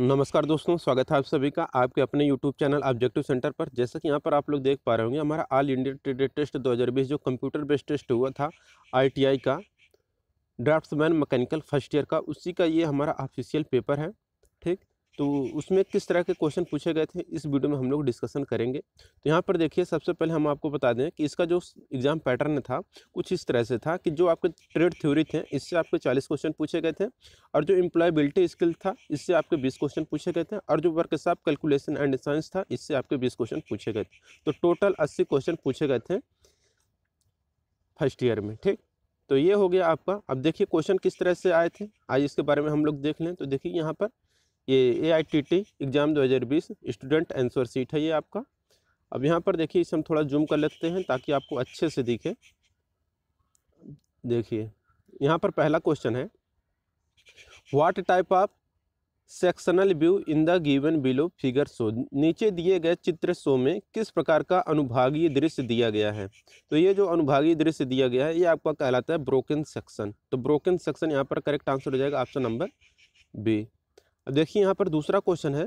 नमस्कार दोस्तों स्वागत है आप सभी का आपके अपने यूट्यूब चैनल ऑब्जेक्टिव सेंटर पर जैसा कि यहाँ पर आप लोग देख पा रहे होंगे हमारा ऑल इंडिया ट्रेडेड टेस्ट 2020 जो कंप्यूटर बेस्ड टेस्ट हुआ था आईटीआई का ड्राफ्ट्समैन मैकेनिकल फर्स्ट ईयर का उसी का ये हमारा ऑफिशियल पेपर है ठीक तो उसमें किस तरह के क्वेश्चन पूछे गए थे इस वीडियो में हम लोग डिस्कशन करेंगे तो यहाँ पर देखिए सबसे पहले हम आपको बता दें कि इसका जो एग्ज़ाम पैटर्न था कुछ इस तरह से था कि जो आपके ट्रेड थ्योरी थे इससे आपके चालीस क्वेश्चन पूछे गए थे और जो एम्प्लॉयबिलिटी स्किल था इससे आपके बीस क्वेश्चन पूछे गए थे और जो वर्क साहब कैलकुलेशन एंड साइंस था इससे आपके बीस क्वेश्चन पूछे गए थे तो टोटल अस्सी क्वेश्चन पूछे गए थे फर्स्ट ईयर में ठीक तो ये हो गया आपका अब देखिए क्वेश्चन किस तरह से आए थे आज इसके बारे में हम लोग देख लें तो देखिए यहाँ पर ये A I T T exam 2020 student answer sheet है ये आपका अब यहाँ पर देखिए इसे हम थोड़ा जूम कर लेते हैं ताकि आपको अच्छे से दिखे देखिए यहाँ पर पहला क्वेश्चन है what type of sectional view in the given below figure show नीचे दिए गए चित्र शो में किस प्रकार का अनुभागीय दृश्य दिया गया है तो ये जो अनुभागीय दृश्य दिया गया है ये आपका कहलाता है ब्रोकन सेक्शन तो ब्रोकन सेक्शन यहाँ पर करेक्ट आंसर हो जाएगा ऑप्शन नंबर बी अब देखिए यहाँ पर दूसरा क्वेश्चन है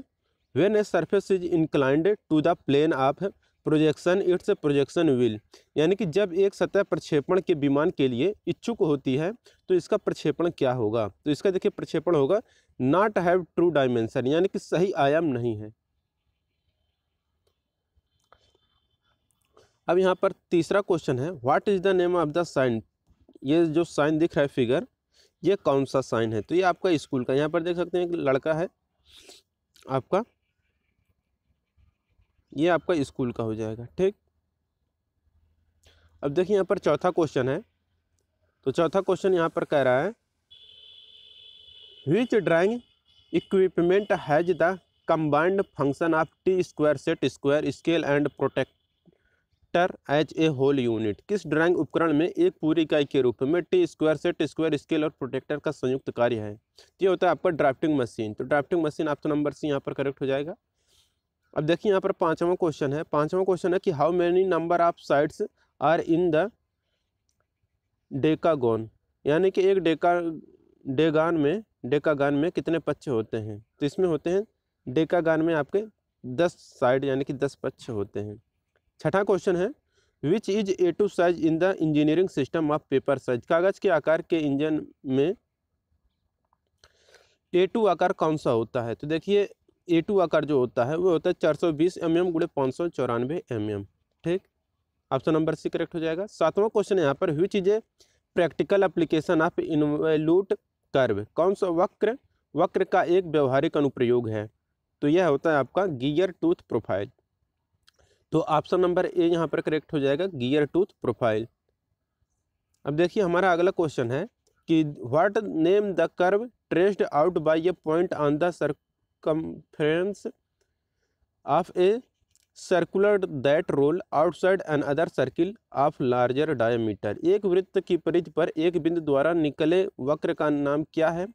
when a surface is inclined to the plane of projection its projection will यानी कि जब एक सतह प्रक्षेपण के विमान के लिए इच्छुक होती है तो इसका प्रक्षेपण क्या होगा तो इसका देखिए प्रक्षेपण होगा नॉट हैव ट्रू डायमेंशन यानी कि सही आयाम नहीं है अब यहाँ पर तीसरा क्वेश्चन है what is the name of the sign ये जो साइन दिख रहा है फिगर ये कौन सा साइन है तो ये आपका स्कूल का यहाँ पर देख सकते हैं एक लड़का है आपका ये आपका स्कूल का हो जाएगा ठीक अब देखिए यहाँ पर चौथा क्वेश्चन है तो चौथा क्वेश्चन यहाँ पर कह रहा है which drawing equipment has the combined function of T square set square scale and protect vector as a whole unit किस ड्राइंग उपकरण में एक पूरी इकाई के रूप में T square set square scale और प्रोटेक्टर का संयुक्त कार्य है तो ये होता है आपका ड्राफ्टिंग मशीन तो ड्राफ्टिंग मशीन आपका तो नंबर से यहाँ पर करेक्ट हो जाएगा अब देखिए यहाँ पर पाँचवा क्वेश्चन है पाँचवा क्वेश्चन है कि how many number of sides are in the decagon यानी कि एक डेका डेगान में डेकागान में कितने पक्ष होते हैं तो इसमें होते हैं डेकागान में आपके दस साइड यानी कि दस पक्ष होते हैं छठा क्वेश्चन है which is A two size in the engineering system of paper size कागज के आकार के इंजन में ए टू आकार कौन सा होता है तो देखिए ए टू आकार जो होता है वो होता है चार सौ बीस एम एम गुड़े पाँच सौ चौरानवे एम एम ठीक ऑप्शन नंबर सी करेक्ट हो जाएगा सातवां क्वेश्चन यहाँ पर हुई चीज़ें practical application of involute curve कौन सा वक्र वक्र का एक व्यवहारिक अनुप्रयोग है तो यह होता है आपका गियर टूथ प्रोफाइल तो ऑप्शन नंबर ए यहाँ पर करेक्ट हो जाएगा गियर टूथ प्रोफाइल अब देखिए हमारा अगला क्वेश्चन है कि what name the curve traced out by a point on the circumference of a circular that roll outside an other circle of larger diameter एक वृत्त की परिधि पर एक बिंदु द्वारा निकले वक्र का नाम क्या है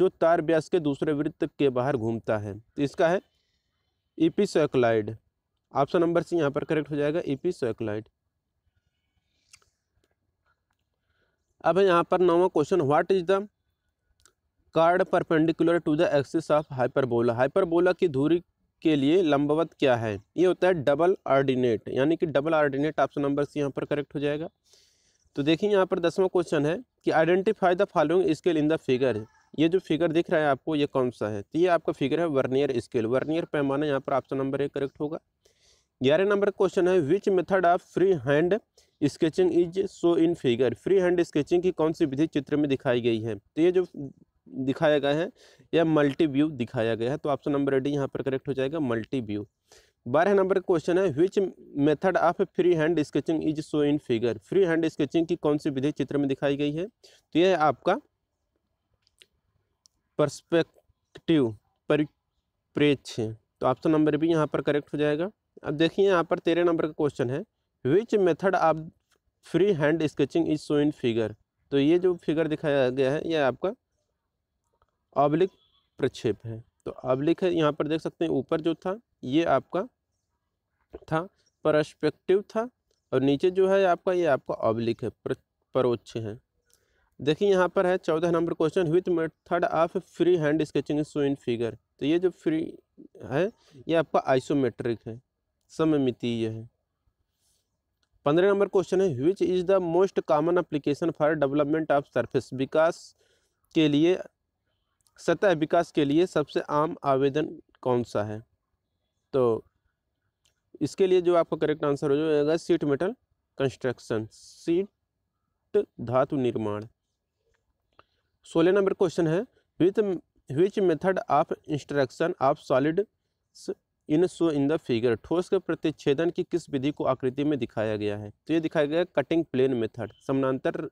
जो तार व्यास के दूसरे वृत्त के बाहर घूमता है तो इसका है इपिसक्लाइड ऑप्शन नंबर सी यहाँ पर करेक्ट हो जाएगा सोकलाइट e अब यहाँ पर नौवा question what is the chord perpendicular to the axis of hyperbola hyperbola की धूरी के लिए लंबवत क्या है ये होता है डबल ऑर्डिनेट यानी कि double ordinate option number C यहाँ पर करेक्ट हो जाएगा तो देखिए यहाँ पर दसवां क्वेश्चन है कि identify the following scale in the figure ये जो फिगर दिख रहा है आपको ये कौन सा है तो ये आपका फिगर है वर्नियर स्केल वर्नियर पैमाना यहाँ पर ऑप्शन नंबर एक करेक्ट होगा ग्यारह नंबर क्वेश्चन है which method of free hand sketching is so in figure free hand sketching की कौन सी विधि चित्र में दिखाई गई है तो ये जो दिखाया गया है या मल्टी व्यू दिखाया गया है तो ऑप्शन नंबर डी यहाँ पर करेक्ट हो जाएगा मल्टी व्यू बारह नंबर क्वेश्चन है which method of free hand sketching is so in figure free hand sketching की कौन सी विधि चित्र में दिखाई गई है तो यह आपका परस्पेक्टिव परिप्रेक्ष्य तो ऑप्शन नंबर भी यहाँ पर करेक्ट हो जाएगा अब देखिए यहाँ पर तेरह नंबर का क्वेश्चन है which method of free hand sketching is so in figure तो ये जो फिगर दिखाया गया है ये आपका ऑब्लिक प्रक्षेप है तो ऑब्लिक है यहाँ पर देख सकते हैं ऊपर जो था ये आपका था परस्पेक्टिव था और नीचे जो है आपका ये आपका ऑब्लिक है परोक्ष है देखिए यहाँ पर है चौदह number question with method of free hand sketching so in figure तो ये जो फ्री है ये आपका आइसोमेट्रिक है सममितीय है पंद्रह नंबर क्वेश्चन है which is the most common application for development of surface विकास के लिए सतह विकास के लिए सबसे आम आवेदन कौन सा है तो इसके लिए जो आपका करेक्ट आंसर हो जाएगा सीट मेटल कंस्ट्रक्शन सीट धातु निर्माण सोलह नंबर क्वेश्चन है with which method of instruction of solid in so in the figure ठोस के प्रतिच्छेदन की किस विधि को आकृति में दिखाया गया है तो ये दिखाया गया कटिंग प्लेन मेथड समानांतर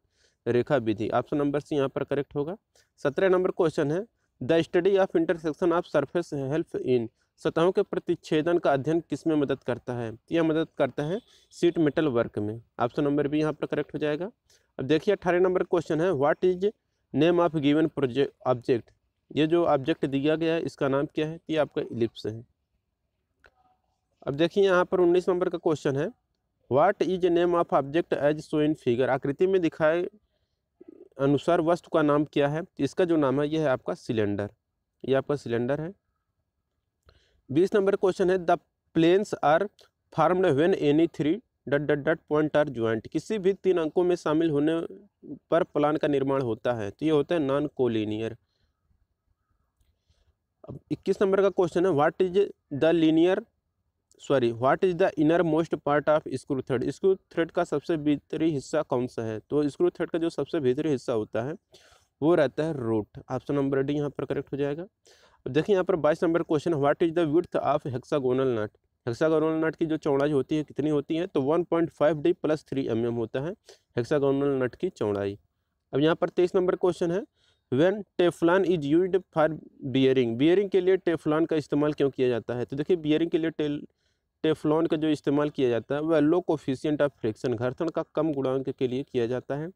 रेखा विधि ऑप्शन नंबर सी यहाँ पर करेक्ट होगा सत्रह नंबर क्वेश्चन है the study of intersection of surface help in सतहों के प्रतिच्छेदन का अध्ययन किस में मदद करता है तो यह मदद करता है सीट मेटल वर्क में ऑप्शन नंबर भी यहाँ पर करेक्ट हो जाएगा अब देखिए अठारह नंबर क्वेश्चन है what is name of given project object ये जो ऑब्जेक्ट दिया गया है इसका नाम क्या है तो ये आपका इलिप्स है अब देखिए यहाँ पर उन्नीस नंबर का क्वेश्चन है what is name of object as so in figure आकृति में दिखाए अनुसार वस्तु का नाम क्या है इसका जो नाम है यह है आपका सिलेंडर ये आपका सिलेंडर है बीस नंबर क्वेश्चन है the planes are formed when any three dot dot dot point are joint किसी भी तीन अंकों में शामिल होने पर प्लान का निर्माण होता है तो ये होता है नॉन कोलिनियर अब इक्कीस नंबर का क्वेश्चन है what is the linear sorry what is the inner most part of screw thread screw thread का सबसे भीतरी हिस्सा कौन सा है तो स्क्रू थ्रेड का जो सबसे भीतरी हिस्सा होता है वो रहता है रूट ऑप्शन नंबर डी यहाँ पर करेक्ट हो जाएगा अब देखिए यहाँ पर बाईस number question what is the width of hexagonal nut hexagonal nut की जो चौड़ाई होती है कितनी होती है तो one point five D plus three M M होता है हेक्सागोनल नट की चौड़ाई अब यहाँ पर तेईस नंबर क्वेश्चन है when Teflon is use for bearing bearing के लिए टेफलान का इस्तेमाल क्यों किया जाता है तो देखिए बियरिंग के लिए टेफ्लॉन का जो इस्तेमाल किया जाता है वह लो कोफिशियंट ऑफ फ्रिक्शन घर्षण का कम गुणांक के लिए किया जाता है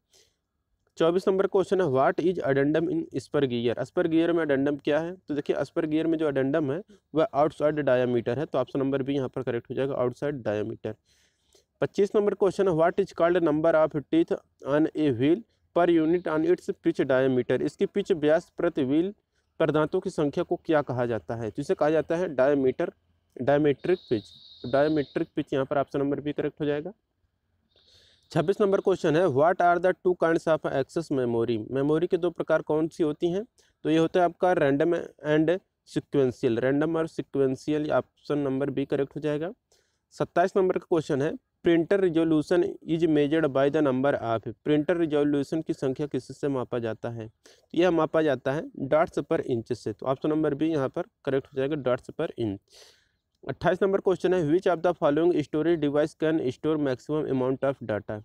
चौबीस नंबर क्वेश्चन है what is addendum in spur gear spur gear में अडेंडम क्या है तो देखिए स्पर गियर में जो अडेंडम है वह आउटसाइड डायामीटर है तो ऑप्शन नंबर भी यहाँ पर करेक्ट हो जाएगा आउटसाइड डायामीटर पच्चीस नंबर क्वेश्चन है what is called number of teeth on a wheel per unit on its pitch diameter इसकी पिच व्यास प्रति व्हील पर दांतों की संख्या को क्या कहा जाता है जिसे तो कहा जाता है diameter diametric pitch diametric pitch यहाँ पर ऑप्शन नंबर बी करेक्ट हो जाएगा छब्बीस नंबर क्वेश्चन है what are the two kinds of access memory memory के दो प्रकार कौन सी होती हैं तो ये होता है आपका रैंडम एंड सिक्वेंशियल रैंडम और sequential option number B correct हो जाएगा सत्ताईस नंबर का क्वेश्चन है printer resolution is measured by the number of printer resolution की संख्या किससे मापा जाता है तो यह मापा जाता है डॉट्स पर इंच से तो ऑप्शन नंबर बी यहाँ पर करेक्ट हो जाएगा डॉट्स पर इंच अट्ठाईस नंबर क्वेश्चन है which of the following storage device can store maximum amount of data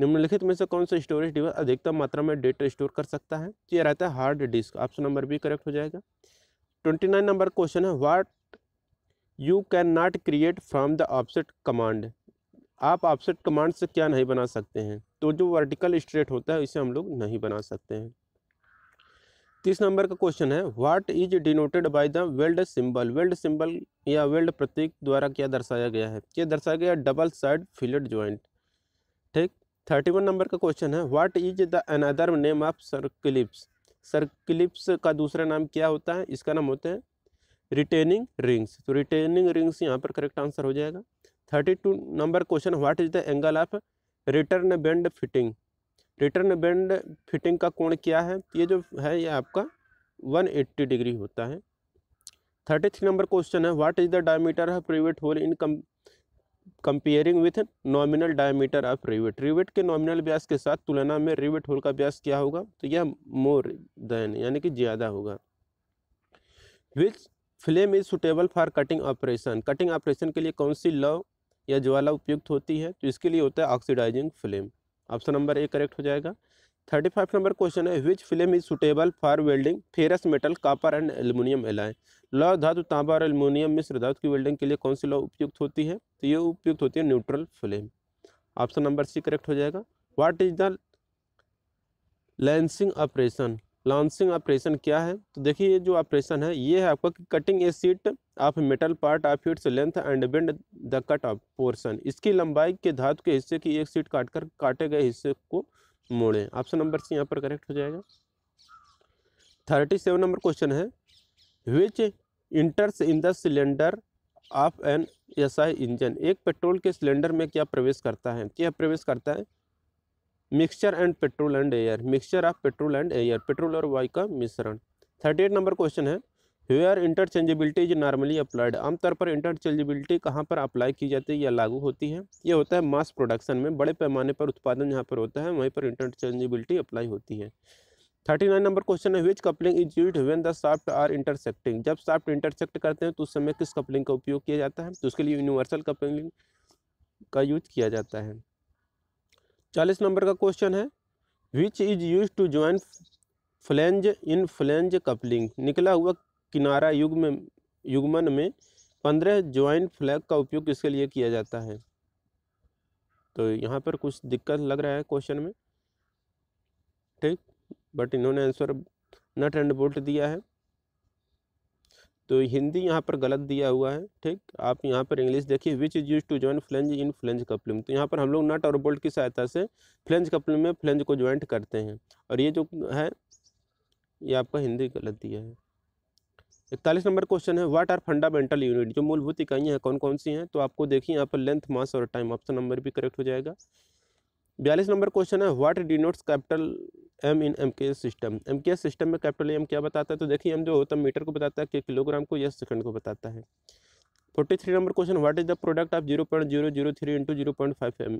निम्नलिखित में से कौन सा स्टोरेज डिवाइस अधिकतम मात्रा में डेटा स्टोर कर सकता है तो यह रहता है hard disk option number B correct हो जाएगा ट्वेंटी नाइन नंबर क्वेश्चन है what you can not create from the offset command आप ऑफसेट कमांड से क्या नहीं बना सकते हैं तो जो वर्टिकल स्ट्रेट होता है इसे हम लोग नहीं बना सकते हैं तीस नंबर का क्वेश्चन है what is denoted by the weld symbol weld symbol या वेल्ड प्रतीक द्वारा क्या दर्शाया गया है ये दर्शाया गया डबल साइड फिलेट ज्वाइंट ठीक थर्टी वन नंबर का क्वेश्चन है what is the another name of circlips circlips का दूसरा नाम क्या होता है इसका नाम होता है रिटेनिंग रिंग्स तो रिटेनिंग रिंग्स यहाँ पर करेक्ट आंसर हो जाएगा thirty two number question what is the angle of return bend fitting return band fitting का कोण क्या है ये जो है ये आपका 180 डिग्री होता है थर्टी थ्री नंबर क्वेश्चन है what is the diameter of rivet hole in कम comparing with nominal diameter of rivet rivet के नॉमिनल ब्यास के साथ तुलना में रिवेट होल का ब्यास क्या होगा तो यह मोर देन यानी कि ज़्यादा होगा which flame is suitable for cutting operation cutting operation के लिए कौन सी लव या ज्वाला उपयुक्त होती है तो इसके लिए होता है oxidizing flame option number A correct हो जाएगा थर्टी फाइव नंबर क्वेश्चन है which film is suitable for welding ferrous metal copper and aluminium alloy लौ धातु तांबा और एल्यूमिनियम मिश्र धातु की वेल्डिंग के लिए कौन सी लॉ उपयुक्त होती है तो ये उपयुक्त होती है neutral film option number C correct हो जाएगा what is the lancing operation lancing operation क्या है तो देखिए ये जो ऑपरेशन है ये है आपका cutting a sheet of metal part of its length and bend the cut off portion इसकी लंबाई के धातु के हिस्से की एक सीट काटकर काटे गए हिस्से को मोड़ें ऑप्शन नंबर सी यहाँ पर करेक्ट हो जाएगा थर्टी सेवन नंबर क्वेश्चन है which enters in the cylinder of an S I engine एक पेट्रोल के सिलेंडर में क्या प्रवेश करता है क्या प्रवेश करता है mixture and petrol and air mixture of petrol and air petrol और वायु का मिश्रण थर्टी एट नंबर क्वेश्चन है here interchangeability is normally applied आमतौर पर इंटरचेंजेबिलिटी कहाँ पर अप्लाई की जाती है या लागू होती है ये होता है मास प्रोडक्शन में बड़े पैमाने पर उत्पादन जहाँ पर होता है वहीं पर इंटरचेंजेबिलिटी अप्लाई होती है थर्टी नाइन नंबर क्वेश्चन है which coupling is use when the shaft are intersecting जब साफ्ट इंटरसेक्ट करते हैं तो उस समय किस कपलिंग का उपयोग किया जाता है तो उसके लिए यूनिवर्सल कपलिंग का यूज किया जाता है चालीस नंबर का क्वेश्चन है which is use to join flange in flange coupling निकला हुआ किनारा युग में युगमन में पंद्रह ज्वाइन फ्लैग का उपयोग किसके लिए किया जाता है तो यहाँ पर कुछ दिक्कत लग रहा है क्वेश्चन में ठीक बट इन्होंने आंसर नट एंड बोल्ट दिया है तो हिंदी यहाँ पर गलत दिया हुआ है ठीक आप यहाँ पर इंग्लिश देखिए which is use to join flange in flange coupling तो यहाँ पर हम लोग नट और बोल्ट की सहायता से फ्लेंज कपलिंग में फ्लेंज को ज्वाइंट करते हैं और ये जो है ये आपका हिंदी गलत दिया है इकतालीस नंबर क्वेश्चन है व्हाट आर फंडामेंटल यूनिट जो मूलभूत इकाइयाँ हैं कौन कौन सी हैं तो आपको देखिए यहाँ पर लेंथ मास और टाइम ऑप्शन नंबर भी करेक्ट हो जाएगा बयालीस नंबर क्वेश्चन है what denotes capital M in M K system M K system में कैपिटल एम क्या बताता है तो देखिए एम जो होता है मीटर को बताता है कि किलोग्राम को या सेकंड को बताता है forty three number question what is the product of zero point zero zero three into zero point five M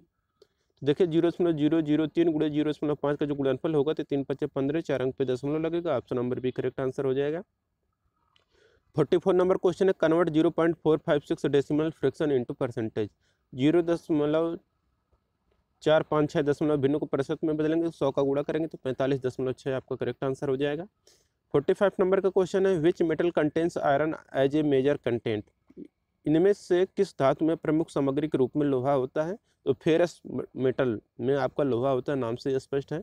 देखिए जीरो दशमलव जीरो जीरो तीन गुड़े जीरो दशमलव पाँच का जो गुणनफल होगा तो तीन पच्चीस पंद्रह चार अंक पे दशमलव लगेगा ऑप्शन नंबर भी करेक्ट आंसर हो जाएगा फोर्टी फोर नंबर क्वेश्चन है convert zero point four five six decimal fraction into percentage zero दशमलव चार पाँच छः दशमलव भिन्न को प्रतिशत में बदलेंगे तो सौ का गुड़ा करेंगे तो पैंतालीस दशमलव छः आपका करेक्ट आंसर हो जाएगा फोर्टी फाइव नंबर का क्वेश्चन है which metal contents iron as a major content इनमें से किस धातु में प्रमुख सामग्री के रूप में लोहा होता है तो फेरस मेटल में आपका लोहा होता है नाम से स्पष्ट है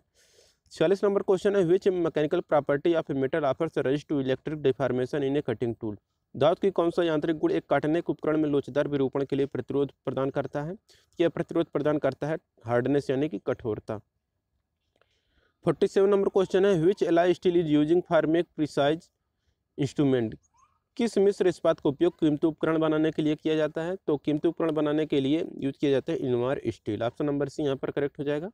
छियालीस नंबर क्वेश्चन है which mechanical property of metal offers resist to electric deformation in a cutting tool धातु की कौन सा यांत्रिक गुण एक काटनिक उपकरण में लोचदार विरूपण के लिए प्रतिरोध प्रदान करता है यह प्रतिरोध प्रदान करता है हार्डनेस यानी कि कठोरता फोर्टी सेवन नंबर क्वेश्चन है which alloy steel is using for make precise instrument किस मिश्र इस्पात का उपयोग कीमती उपकरण बनाने के लिए किया जाता है तो कीमती उपकरण बनाने के लिए यूज किया जाता है invar steel option number C यहाँ पर करेक्ट हो जाएगा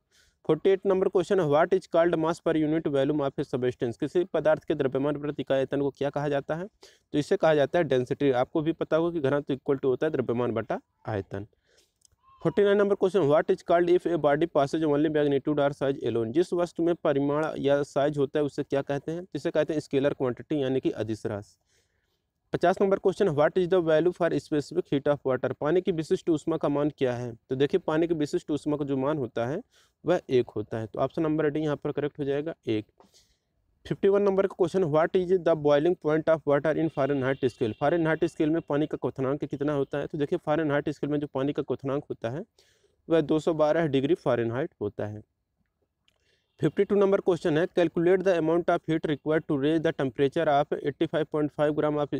फोर्टी एट नंबर क्वेश्चन है what is called mass per unit volume of a substance किसी पदार्थ के द्रव्यमान प्रति आयतन को क्या कहा जाता है तो इसे कहा जाता है डेंसिटी आपको भी पता होगा कि घना तो इक्वल टू होता है द्रव्यमान बटा आयतन forty nine number question what is called if a body passes only magnitude or size alone जिस वस्तु में परिमाण या साइज होता है उसे क्या कहते हैं जिसे कहते हैं स्केलर क्वांटिटी यानी कि अधिसराश पचास नंबर question what is the value for specific heat of water पानी की विशिष्ट उष्मा का मान क्या है तो देखिए पानी की विशिष्ट उष्मा का जो मान होता है वह एक होता है तो ऑप्शन नंबर डी यहाँ पर करेक्ट हो जाएगा एक फिफ्टी वन नंबर का question what is the boiling point of water in Fahrenheit scale Fahrenheit scale में पानी का क्वनांक कितना होता है तो देखिए फॉरन हार्ट स्केल में जो पानी का क्वनांक होता है वह 212 डिग्री फॉरन हाइट होता है फिफ्टी टू नंबर क्वेश्चन है calculate the amount of heat required to raise the temperature of eighty five point five gram of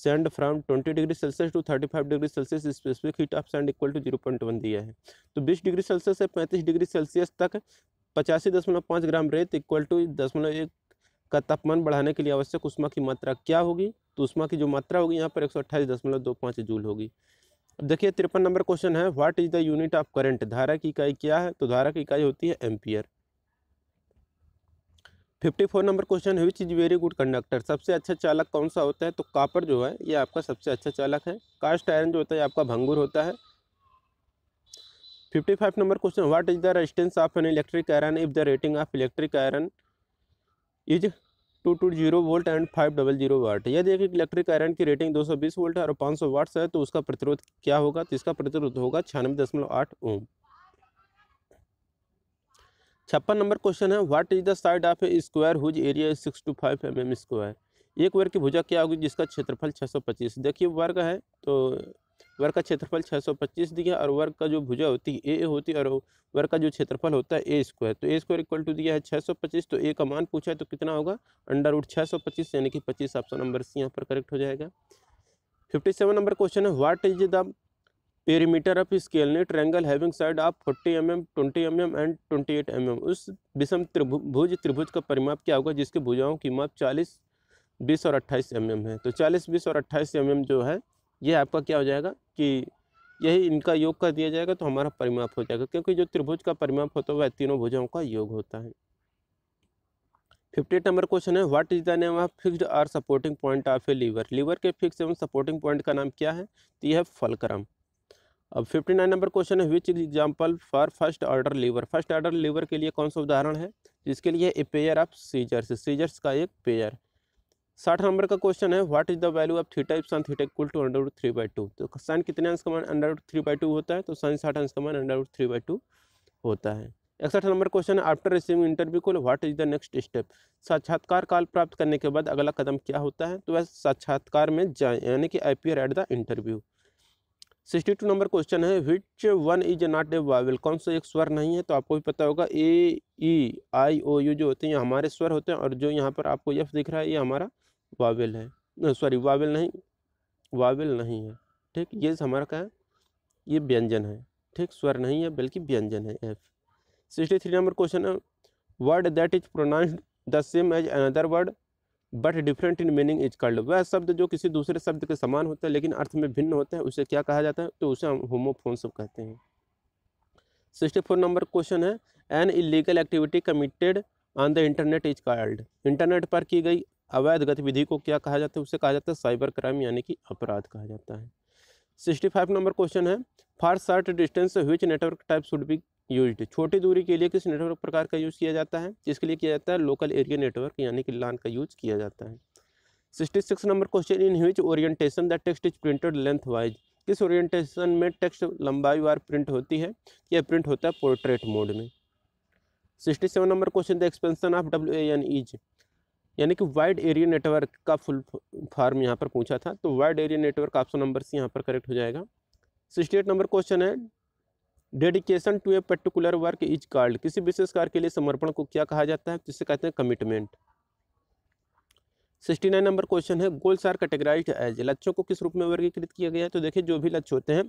sand from twenty degree Celsius to thirty five degree Celsius specific heat of sand equal to zero point one दिया है तो बीस degree Celsius से पैंतीस degree Celsius तक पचासी दशमलव पाँच ग्राम रेत इक्वल टू दशमलव एक का तापमान बढ़ाने के लिए आवश्यक उष्मा की मात्रा क्या होगी तो उष्मा की जो मात्रा होगी यहाँ पर एक सौ अट्ठाईस दशमलव दो पाँच जूल होगी अब देखिए तिरपन नंबर क्वेश्चन है what is the unit of current धारा की इकाई क्या है तो धारा की इकाई होती है ampere fifty four number question है which is very good conductor सबसे अच्छा चालक कौन सा होता है तो कापर जो है ये आपका सबसे अच्छा चालक है कास्ट आयरन जो होता है आपका भंगुर होता है fifty five number question what is the resistance of an electric iron if the rating of electric iron is two two zero volt and five double zero watt यदि एक इलेक्ट्रिक आयरन की रेटिंग दो सौ बीस volt है और पाँच सौ वाट्स है तो उसका प्रतिरोध क्या होगा तो इसका प्रतिरोध होगा छियानवे दशमलव आठ ओम छप्पन नंबर क्वेश्चन है what is the side of a square whose area is six two five m m square एक वर्ग की भुजा क्या होगी जिसका क्षेत्रफल छः सौ पच्चीस देखिए वर्ग है तो वर्ग का क्षेत्रफल छः सौ पच्चीस दिया और वर्ग का जो भुजा होती है ए होती है और वर्ग का जो क्षेत्रफल होता है ए स्क्वायर तो ए स्क्वायर इक्वल टू दिया है छः सौ पच्चीस तो ए का मान पूछा है तो कितना होगा अंडर रूट छः सौ पच्चीस यानी कि पच्चीस ऑप्शन नंबर सी यहाँ पर करेक्ट हो जाएगा फिफ्टी सेवन नंबर क्वेश्चन है what is the perimeter of scalene triangle having side of 40 m m twenty m m and twenty eight m m उस विषम त्रिभुज त्रिभुज का परिमाप क्या होगा जिसके भुजाओं की माप चालीस बीस और 28 एम mm है तो चालीस बीस और 28 एम mm जो है ये आपका क्या हो जाएगा कि यही इनका योग कर दिया जाएगा तो हमारा परिमाप हो जाएगा क्योंकि जो त्रिभुज का परिमाप होता है वह तीनों भुजाओं का योग होता है फिफ्टी नंबर क्वेश्चन है what is the name of fixed or supporting point of a lever lever के फिक्स एवं सपोर्टिंग पॉइंट का नाम क्या है तो यह फलक्रम अब फिफ्टी नाइन नंबर क्वेश्चन है which is example for first order lever first order lever के लिए कौन सा उदाहरण है जिसके लिए a pair of scissors scissors का एक पेयर साठ नंबर का क्वेश्चन है what is the value of theta if sin theta equal to under three by two तो साइन कितने अंश का मान अंडर थ्री बाई टू होता है तो साइन साठ अंश का मान अंडर थ्री बाई टू होता है इकसठ नंबर क्वेश्चन है after receiving interview call what is the next step साक्षात्कार काल प्राप्त करने के बाद अगला कदम क्या होता है तो वह साक्षात्कार में जाए यानी कि I P at the interview sixty two number question है which one is not a vowel कौन सा एक स्वर नहीं है तो आपको भी पता होगा ए ई आई ओ यू जो होते हैं ये हमारे स्वर होते हैं और जो यहाँ पर आपको यफ दिख रहा है ये हमारा वावल है सॉरी वावल नहीं वावल नहीं है ठीक ये हमारा क्या है ये व्यंजन है ठीक स्वर नहीं है बल्कि व्यंजन है F sixty three number question है word that is pronounced the same as another word but different in meaning is called वह शब्द जो किसी दूसरे शब्द के समान होता है लेकिन अर्थ में भिन्न होता है उसे क्या कहा जाता है तो उसे हम होमोफोन सब कहते हैं सिक्सटी फोर नंबर क्वेश्चन है an illegal activity committed on the internet is called internet पर की गई अवैध गतिविधि को क्या कहा जाता है उसे कहा जाता है साइबर क्राइम यानी कि अपराध कहा जाता है सिक्सटी फाइव नंबर क्वेश्चन है for short distance which network type should be use छोटी दूरी के लिए किस नेटवर्क प्रकार का यूज़ किया जाता है जिसके लिए किया जाता है लोकल एरिया नेटवर्क यानी कि लान का यूज़ किया जाता है sixty six number question in which orientation the text is printed lengthwise किस ओरिएंटेशन में टेक्स्ट लंबाई वार प्रिंट होती है या प्रिंट होता है पोर्ट्रेट मोड में sixty seven number question the expansion of W A N is यानी कि वाइड एरिया नेटवर्क का फुल फॉर्म यहाँ पर पूछा था तो wide area network option number C यहाँ पर करेक्ट हो जाएगा सिक्सटी एट नंबर क्वेश्चन है dedication to a particular work is called किसी विशेष कार्य के लिए समर्पण को क्या कहा जाता है जिसे कहते हैं commitment sixty nine number question है गोल्स आर कैटेगराइज एज लक्ष्यों को किस रूप में वर्गीकृत किया गया है तो देखिए जो भी लक्ष्य होते हैं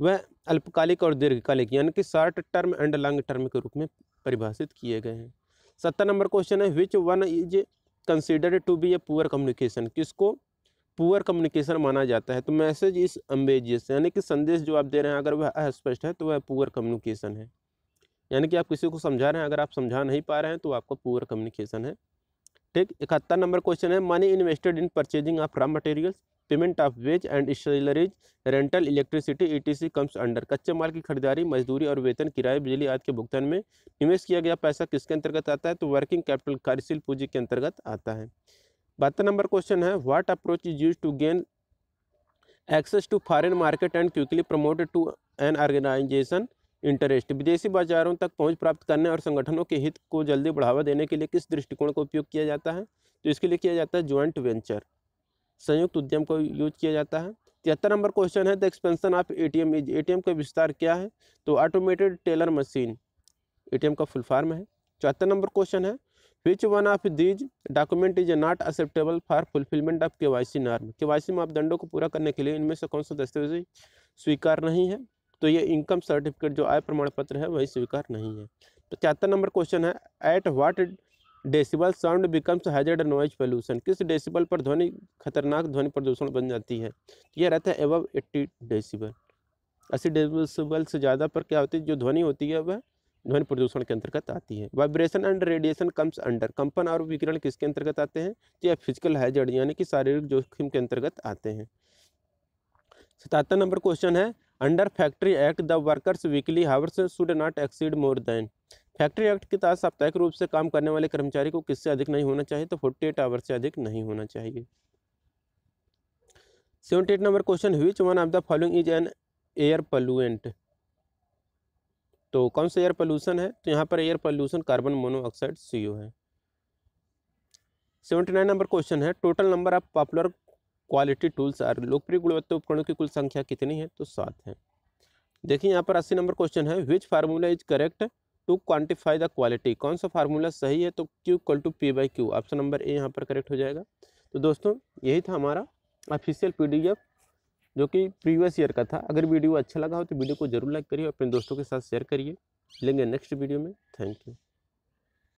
वह अल्पकालिक और दीर्घकालिक यानी कि short term and long term के रूप में परिभाषित किए गए हैं सत्तर नंबर क्वेश्चन है which one is considered to be a poor communication किसको पुअर कम्युनिकेशन माना जाता है तो मैसेज इस अम्बेजियस यानी कि संदेश जो आप दे रहे हैं अगर वह अस्पष्ट है तो वह पुअर कम्युनिकेशन है यानी कि आप किसी को समझा रहे हैं अगर आप समझा नहीं पा रहे हैं तो आपका पुअर कम्युनिकेशन है ठीक इकहत्तर नंबर क्वेश्चन है money invested in purchasing of raw materials payment of wage and salaries rental electricity E comes under कच्चे माल की खरीदारी मजदूरी और वेतन किराए बिजली आदि के भुगतान में निवेश किया गया पैसा किसके अंतर्गत आता है तो वर्किंग कैपिटल कार्यशील पूंजी के अंतर्गत आता है बहत्तर नंबर क्वेश्चन है what approach is use to gain access to foreign market and quickly promoted to an organisation interest विदेशी बाजारों तक पहुंच प्राप्त करने और संगठनों के हित को जल्दी बढ़ावा देने के लिए किस दृष्टिकोण का उपयोग किया जाता है तो इसके लिए किया जाता है ज्वाइंट वेंचर संयुक्त उद्यम को यूज किया जाता है तिहत्तर नंबर क्वेश्चन है the expansion of A T M is A का विस्तार क्या है तो automated teller machine A T M का फुल फार्म है चौहत्तर नंबर क्वेश्चन है which one of these document is not acceptable for fulfilment of K Y C norm C मापदंडों को पूरा करने के लिए इनमें से कौन सा दस्तावेज स्वीकार नहीं है तो ये इनकम सर्टिफिकेट जो आय प्रमाण पत्र है वही स्वीकार नहीं है तो चौहत्तर नंबर क्वेश्चन है at what decibel sound becomes hazard noise pollution किस डेसिबल पर ध्वनि खतरनाक ध्वनि प्रदूषण बन जाती है यह रहता है एवब एट्टी डेसिबल अस्सी डेसिबल से ज़्यादा पर क्या होती है जो ध्वनि होती है वह ध्वनि प्रदूषण के अंतर्गत आती है vibration and radiation comes under कंपन और विकिरण किसके अंतर्गत आते हैं तो या फिजिकल हैजर्ड यानी कि शारीरिक जोखिम के अंतर्गत आते हैं सतहत्तर नंबर क्वेश्चन है under factory act the workers weekly hours should not exceed more than factory act के तहत साप्ताहिक रूप से काम करने वाले कर्मचारी को किससे अधिक नहीं होना चाहिए तो फोर्टी एट आवर्स से अधिक नहीं होना चाहिए seventy eight number question which one of the following is an air pollutant तो कौन सा एयर पोल्यूशन है तो यहाँ पर air pollution carbon monoxide C है सेवेंटी नाइन नंबर क्वेश्चन है total number of popular quality tools are लोकप्रिय गुणवत्ता उपकरणों की कुल संख्या कितनी है तो सात है देखिए यहाँ पर अस्सी नंबर क्वेश्चन है which formula is correct to quantify the quality कौन सा फार्मूला सही है तो Q equal to P by Q option number A यहाँ पर करेक्ट हो जाएगा तो दोस्तों यही था हमारा ऑफिशियल पी जो कि प्रीवियस ईयर का था अगर वीडियो अच्छा लगा हो तो वीडियो को जरूर लाइक करिए अपने दोस्तों के साथ शेयर करिए लेंगे नेक्स्ट वीडियो में थैंक यू